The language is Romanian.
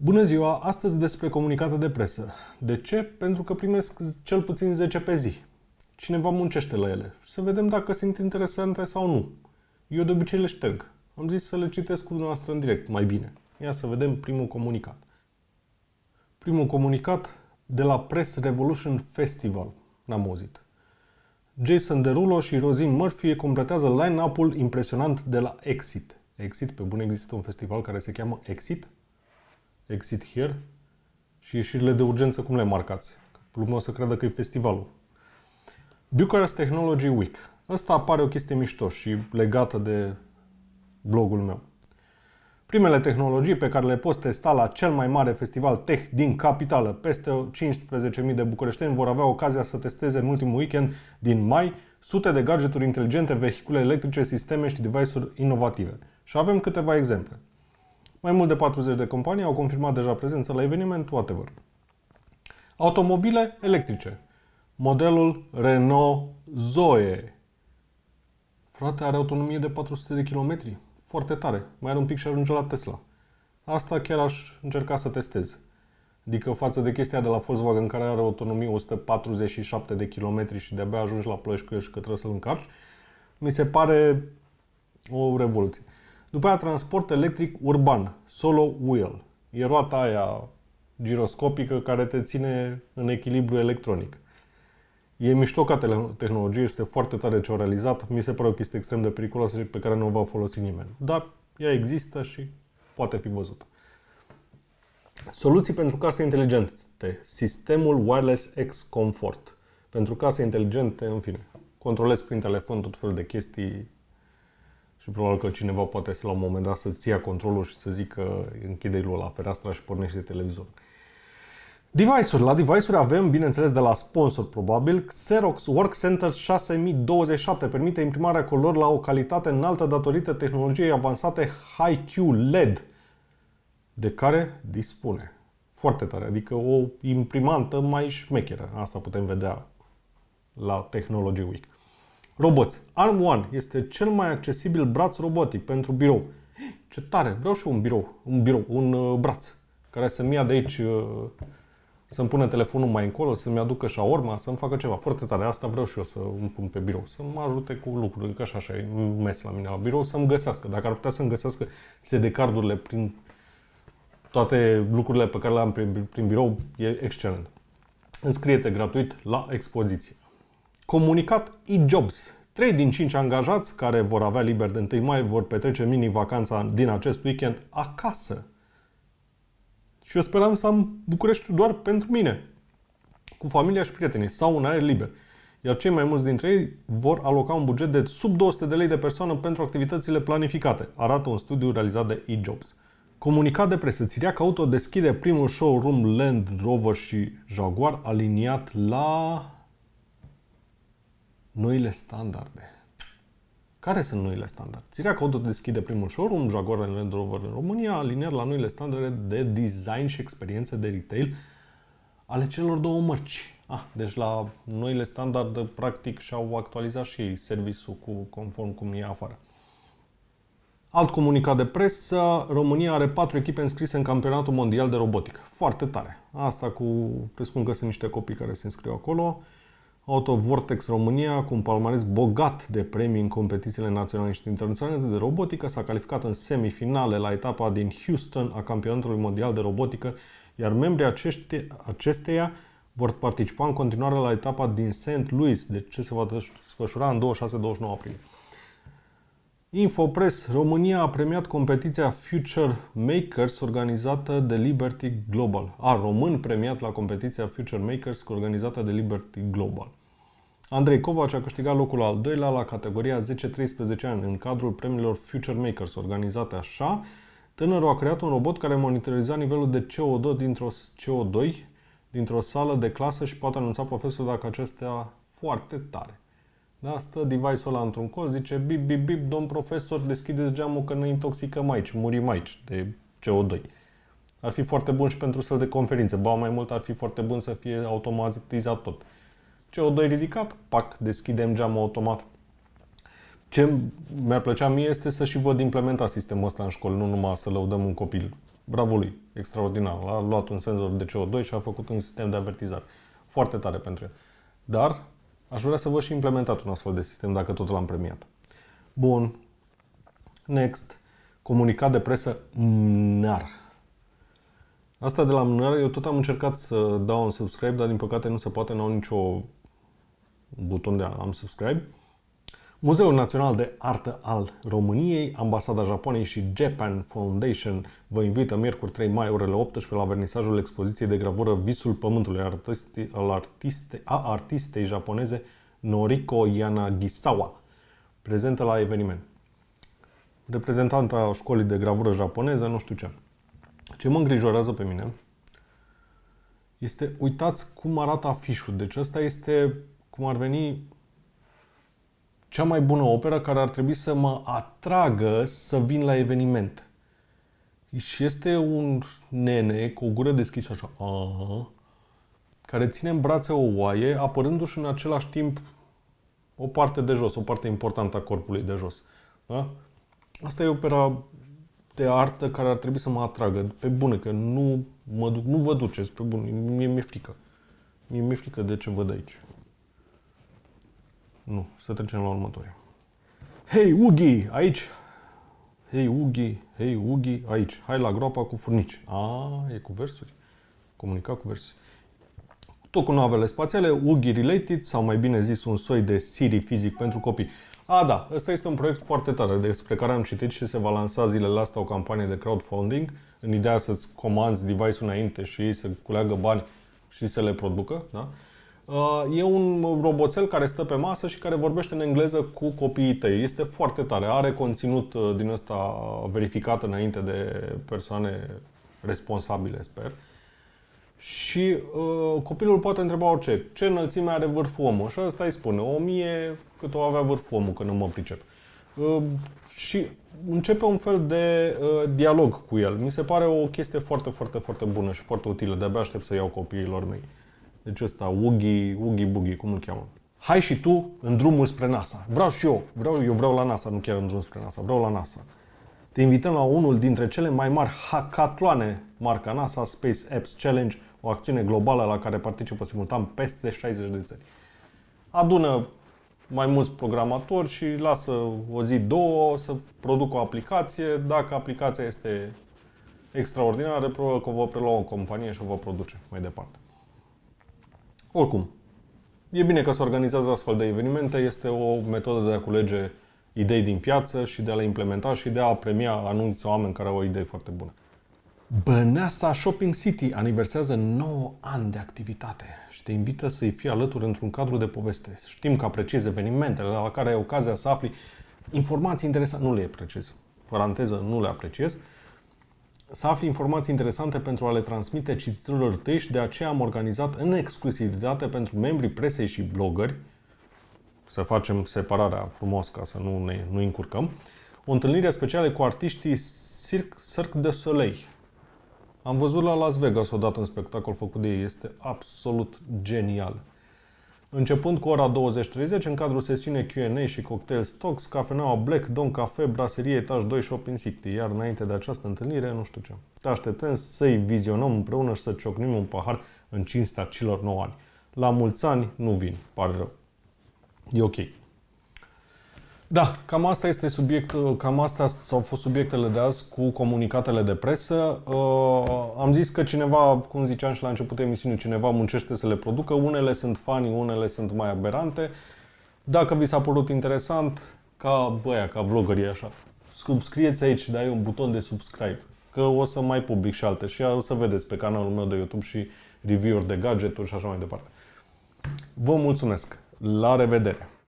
Bună ziua! Astăzi despre comunicată de presă. De ce? Pentru că primesc cel puțin 10 pe zi. Cineva muncește la ele. Să vedem dacă sunt interesante sau nu. Eu de obicei le șterg. Am zis să le citesc cu dumneavoastră în direct, mai bine. Ia să vedem primul comunicat. Primul comunicat de la Press Revolution Festival. N-am auzit. Jason Derulo și Rosin Murphy completează line-up-ul impresionant de la Exit. Exit, pe bun există un festival care se cheamă Exit, exit here și ieșirile de urgență cum le marcați? Că lumea o să creadă că e festivalul. Bucharest Technology Week. Asta apare o chestie mișto și legată de blogul meu. Primele tehnologii pe care le poți testa la cel mai mare festival tech din capitală, peste 15.000 de bucureșteni vor avea ocazia să testeze în ultimul weekend din mai sute de gadgeturi inteligente, vehicule electrice, sisteme și device-uri inovative. Și avem câteva exemple. Mai mult de 40 de companii au confirmat deja prezența la eveniment, whatever. Automobile electrice. Modelul Renault Zoe. Frate, are autonomie de 400 de kilometri. Foarte tare. Mai are un pic și ajunge la Tesla. Asta chiar aș încerca să testez. Adică față de chestia de la Volkswagen care are autonomie 147 de km și de-abia ajungi la el și că trebuie să-l încarci, mi se pare o revoluție. După aia transport electric urban, solo wheel. E roata aia giroscopică care te ține în echilibru electronic. E mișto ca tehnologie, este foarte tare ce au realizat. Mi se pare o chestie extrem de periculoasă și pe care nu o va folosi nimeni. Dar ea există și poate fi văzută. Soluții pentru case inteligente. Sistemul Wireless X Comfort. Pentru case inteligente, în fine, Controlez prin telefon tot felul de chestii și probabil că cineva poate să la un moment dat să-ți ia controlul și să zică închide-l la fereastra și pornește televizorul. Device-uri. La device-uri avem, bineînțeles, de la sponsor probabil, Xerox WorkCenter 6027 permite imprimarea color la o calitate înaltă datorită tehnologiei avansate HiQ LED de care dispune. Foarte tare, adică o imprimantă mai șmecheră. Asta putem vedea la Technology Week roboți. Arm One este cel mai accesibil braț robotic pentru birou. Ce tare, vreau și un birou, un birou, un uh, braț care să-mi ia de aici, uh, să-mi pune telefonul mai încolo, să-mi aducă și orma, să-mi facă ceva foarte tare. Asta vreau și eu să îmi pun pe birou, să mă ajute cu lucrurile, că așa, așa e mes la mine la birou, să-mi găsească. Dacă ar putea să-mi găsească sede cardurile prin toate lucrurile pe care le am prin, prin birou, e excelent. Înscrie-te gratuit la expoziție. Comunicat e-jobs. 3 din 5 angajați care vor avea liber de 1 mai vor petrece mini-vacanța din acest weekend acasă. Și eu speram să am București doar pentru mine, cu familia și prietenii, sau un aer liber. Iar cei mai mulți dintre ei vor aloca un buget de sub 200 de lei de persoană pentru activitățile planificate, arată un studiu realizat de e-jobs. Comunicat de presă, Țiriac Auto deschide primul showroom Land Rover și Jaguar aliniat la noile standarde. Care sunt noile standarde? Țirea Codul deschide primul showroom Jaguar Land Rover în România, aliniat la noile standarde de design și experiențe de retail ale celor două mărci. Ah, deci la noile standarde, practic, și-au actualizat și ei serviciul cu, conform cum e afară. Alt comunicat de presă, România are patru echipe înscrise în campionatul mondial de robotică. Foarte tare. Asta cu, presupun că sunt niște copii care se înscriu acolo. Uh, Auto Vortex România, cu un palmares bogat de premii în competițiile naționale și internaționale de robotică, s-a calificat în semifinale la etapa din Houston a Campionatului Mondial de Robotică, iar membrii acești, acesteia vor participa în continuare la etapa din St. Louis, de deci ce se va desfășura în 26-29 aprilie. Infopress România a premiat competiția Future Makers organizată de Liberty Global. A, român premiat la competiția Future Makers organizată de Liberty Global. Andrei Covaci a câștigat locul al doilea la categoria 10-13 ani în cadrul premiilor Future Makers organizate așa. Tânărul a creat un robot care monitoriza nivelul de CO2 dintr-o, CO2 dintr-o sală de clasă și poate anunța profesorul dacă acestea foarte tare. Da, stă device-ul ăla într-un colț, zice bip, bip, bip, domn profesor, deschideți geamul că ne intoxicăm aici, murim aici de CO2. Ar fi foarte bun și pentru săl de conferințe, ba mai mult ar fi foarte bun să fie automatizat tot. CO2 ridicat, pac, deschidem geamul automat. Ce mi-ar plăcea mie este să și văd implementa sistemul ăsta în școli, nu numai să lăudăm un copil. Bravo lui, extraordinar. A luat un senzor de CO2 și a făcut un sistem de avertizare. Foarte tare pentru el. Dar aș vrea să văd și implementat un astfel de sistem dacă tot l-am premiat. Bun. Next. Comunicat de presă MNAR. Asta de la MNAR, eu tot am încercat să dau un subscribe, dar din păcate nu se poate, n-au nicio buton de am subscribe, Muzeul Național de Artă al României, Ambasada Japoniei și Japan Foundation vă invită miercuri 3 mai, orele 18, la vernisajul expoziției de gravură Visul Pământului artiste, al artiste, a artistei japoneze Noriko Yanagisawa, prezentă la eveniment. Reprezentanta școlii de gravură japoneză, nu știu ce. Ce mă îngrijorează pe mine este, uitați cum arată afișul. Deci asta este cum ar veni cea mai bună operă care ar trebui să mă atragă să vin la eveniment. Și este un nene cu o gură deschisă așa, aha, care ține în brațe o oaie, apărându-și în același timp o parte de jos, o parte importantă a corpului de jos. Da? Asta e opera de artă care ar trebui să mă atragă. Pe bune, că nu mă duc, nu vă duceți, pe bune, mie mi-e frică. Mie mi-e frică de ce văd aici. Nu, să trecem la următoarea. Hei, Ugi, aici! Hei, Ugi, hei, Ugi, aici. Hai la groapa cu furnici. A, e cu versuri. Comunica cu versuri. Tot cu navele spațiale, UGI Related, sau mai bine zis un soi de Siri fizic pentru copii. A, da, ăsta este un proiect foarte tare despre care am citit și se va lansa zilele astea o campanie de crowdfunding în ideea să-ți comanzi device-ul înainte și să culeagă bani și să le producă. Da? Uh, e un roboțel care stă pe masă și care vorbește în engleză cu copiii tăi. Este foarte tare. Are conținut uh, din ăsta verificat înainte de persoane responsabile, sper. Și uh, copilul poate întreba orice. Ce înălțime are vârful omul? Și ăsta îi spune mie cât o avea vârful omul, că nu mă pricep. Uh, și începe un fel de uh, dialog cu el. Mi se pare o chestie foarte, foarte, foarte bună și foarte utilă. De-abia aștept să iau copiilor mei. Deci ăsta, Ugi, Ugi Bugi, cum îl cheamă. Hai și tu în drumul spre NASA. Vreau și eu. Vreau, eu vreau la NASA, nu chiar în drum spre NASA. Vreau la NASA. Te invităm la unul dintre cele mai mari hackatloane marca NASA, Space Apps Challenge, o acțiune globală la care participă simultan peste 60 de țări. Adună mai mulți programatori și lasă o zi, două să produc o aplicație. Dacă aplicația este extraordinară, probabil că o vă prelua o companie și o va produce mai departe. Oricum, e bine că se organizează astfel de evenimente, este o metodă de a culege idei din piață și de a le implementa și de a premia anunți oameni care au o idee foarte bună. Băneasa Shopping City aniversează 9 ani de activitate și te invită să-i fii alături într-un cadru de poveste. Știm că apreciezi evenimentele la care ai ocazia să afli informații interesante. Nu le apreciez. Paranteză, nu le apreciez să afli informații interesante pentru a le transmite cititorilor tăi și de aceea am organizat în exclusivitate pentru membrii presei și blogări, să facem separarea frumos ca să nu ne nu încurcăm, o întâlnire specială cu artiștii Cirque, Cirque de Soleil. Am văzut la Las Vegas odată un spectacol făcut de ei, este absolut genial. Începând cu ora 20.30, în cadrul sesiunii Q&A și Cocktail Stocks, cafeneaua Black, Don Cafe, Braserie, etaj 2, Shopping City. Iar înainte de această întâlnire, nu știu ce. Te așteptăm să-i vizionăm împreună și să ciocnim un pahar în cinstea celor 9 ani. La mulți ani nu vin, pare rău. E ok. Da, cam asta este subiectul, cam asta au fost subiectele de azi cu comunicatele de presă. Uh, am zis că cineva, cum ziceam și la începutul emisiunii, cineva muncește să le producă. Unele sunt fani, unele sunt mai aberante. Dacă vi s-a părut interesant, ca băia, ca vloggeri așa, subscrieți aici, dai un buton de subscribe, că o să mai public și alte și o să vedeți pe canalul meu de YouTube și review-uri de gadgeturi și așa mai departe. Vă mulțumesc! La revedere!